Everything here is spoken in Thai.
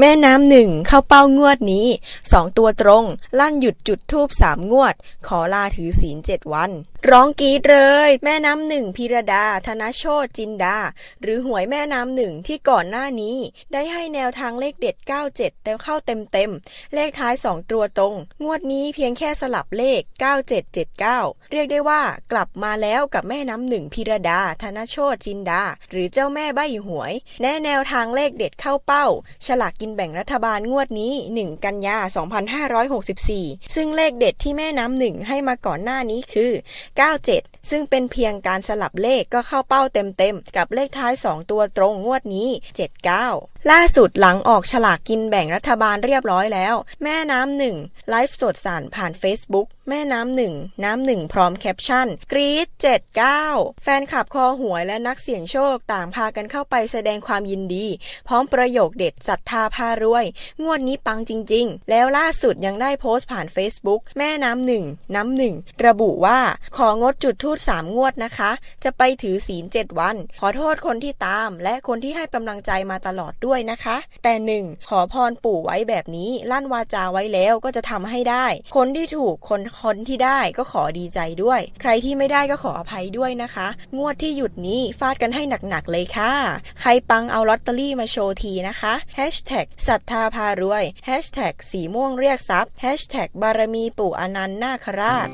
แม่น้ำหนึ่งเข้าเป้างวดนี้ สองตัวตรง ลั่นหยุดจุดทูบสามงวด ขอลาถือศีลเจ็ดวันร้องกรีดเลย แม่น้ำหนึ่งพิรดา ธนโชตจินดา หรือหวยแม่น้ำหนึ่งที่ก่อนหน้านี้ ได้ให้แนวทางเลขเด็ด 97เต็มเข้าเต็มเต็มเลขท้าย2ตัวตรง งวดนี้เพียงแค่สลับเลข 9779 เรียกได้ว่ากลับมาแล้วกับแม่น้ำหนึ่งพิรดา ธนโชตจินดา หรือเจ้าแม่ใบหวยแน่แนวทางเลขเด็ดเข้าเป้า ฉลากกินแบ่งรัฐบาลงวดนี้ 1 กันยา 2564 ซึ่งเลขเด็ดที่แม่น้ำหนึ่งให้มาก่อนหน้านี้คือ97ซึ่งเป็นเพียงการสลับเลขก็เข้าเป้าเต็มๆกับเลขท้าย 2 ตัวตรงงวดนี้ 79 ล่าสุดหลังออกฉลากกินแบ่งรัฐบาลเรียบร้อยแล้ว แม่น้ำหนึ่งไลฟ์สดสารผ่าน Facebook แม่น้ำหนึ่งน้ำหนึ่งพร้อมแคปชั่น กรี๊ด79 แฟนคลับคอหวยและนักเสี่ยงโชคต่างพากันเข้าไปแสดงความยินดีพร้อมประโยคเด็ดศรัทธาพารวยงวดนี้ปังจริง ๆ แล้วล่าสุดยังได้โพสต์ผ่าน Facebook แม่น้ำหนึ่งน้ำหนึ่งระบุว่าของดจุดทูดสามงวดนะคะ จะไปถือศีลเจ็ดวัน ขอโทษคนที่ตาม และคนที่ให้กำลังใจมาตลอดด้วยนะคะ แต่หนึ่ง ขอพรปู่ไว้แบบนี้ ลั่นวาจาไว้แล้วก็จะทำให้ได้ คนที่ถูกคนคนที่ได้ก็ขอดีใจด้วย ใครที่ไม่ได้ก็ขออภัยด้วยนะคะ งวดที่หยุดนี้ฟาดกันให้หนักๆเลยค่ะ ใครปังเอาลอตเตอรี่มาโชว์ทีนะคะศรัทธาพารวยสีม่วงเรียกทรัพย์บารมีปู่อนันต์นาคราช